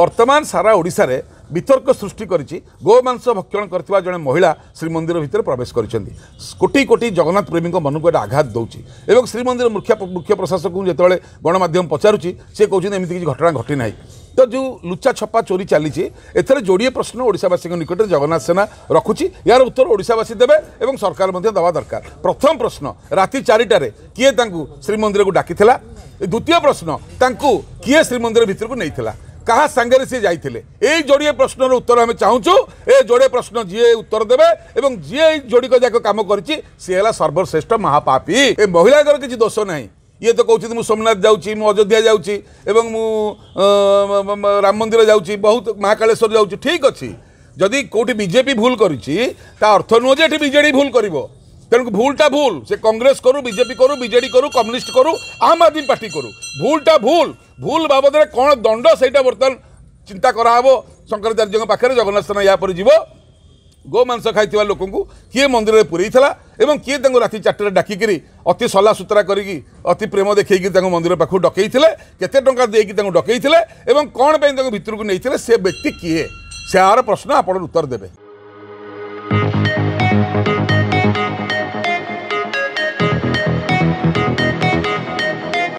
বর্তমান সারা ওড়িশায় বিতর্ক সৃষ্টি করেছি গোমাংস ভক্ষণ করতে জন মহিলা শ্রীমন্দির ভিতরে প্রবেশ করেছেন কোটি কোটি জগন্নাথ প্রেমী মনকু এটা আঘাত দৌছি এবং শ্রীমন্দির মুখ্য মুখ্য প্রশাসক যেতবে গণমাধ্যম পচারুছি সে কৌন এমনি কিছু ঘটনা ঘটি না তো যে লুচা ছপা চোরি চালিছে এতে যোড়িয়ে প্রশ্ন ওড়শাবাসী নিকটে জগন্নাথ সেনা রখুছি ইয়ার উত্তর ওড়শাবাসী দেবে এবং সরকার দেওয়া দরকার প্রথম প্রশ্ন রাতে চারিটার কি তাঁর শ্রীমন্দিরকে ডাকি দ্বিতীয় প্রশ্ন তাঁর কি শ্রীমন্দির ভিতরক নিয়ে କାହା ସାଙ୍ଗରେ ସେ ଯାଇଥିଲେ ଏଇ ଯୋଡ଼ିଏ ପ୍ରଶ୍ନର ଉତ୍ତର ଆମେ ଚାହୁଁଛୁ ଏ ଯୋଡ଼ିଏ ପ୍ରଶ୍ନ ଯିଏ ଉତ୍ତର ଦେବେ ଏବଂ ଯିଏ ଏଇ ଯୋଡ଼ିକ ଯାକ କାମ କରିଛି ସିଏ ହେଲା ସର୍ବଶ୍ରେଷ୍ଠ ମହାପାପୀ ଏ ମହିଳାଙ୍କର କିଛି ଦୋଷ ନାହିଁ ଇଏ ତ କହୁଛନ୍ତି ମୁଁ ସୋମନାଥ ଯାଉଛି ମୁଁ ଅଯୋଧ୍ୟା ଯାଉଛି ଏବଂ ମୁଁ ରାମ ମନ୍ଦିର ଯାଉଛି ବହୁତ ମହାକାଳେଶ୍ୱର ଯାଉଛି ଠିକ୍ ଅଛି ଯଦି କେଉଁଠି ବିଜେପି ଭୁଲ କରିଛି ତା ଅର୍ଥ ନୁହଁ ଯେ ଏଠି ବିଜେଡ଼ି ଭୁଲ କରିବ তেমন ভুলটা ভুল সে কংগ্রেস করু বিজেপি করু বিজেডি করু কম্যুনিষ্ট করু আম আদমি পার্টি করু ভুলটা ভুল ভুল বাবদরে কোণ দণ্ড সেইটা বর্তমান চিন্তা করা হব শঙ্করাচার্য পাখে জগন্নাথ স্থান ইয়াপরে যাব গোমাংস খাই লোক কি মন্দিরে পুরাই এবং কি তাঁর রাতে চারটার ডাকিকি অতি সলা সুতরা করি অতি প্রেম দেখাই তাঁর মন্দির পাখু ডকাই কেতে টাকা দিয়ে তাঁর ডকাই এবং কোণ তাঁর ভিতরক নিয়ে সে ব্যক্তি কিয়ে আর প্রশ্ন আপনার উত্তর দেবে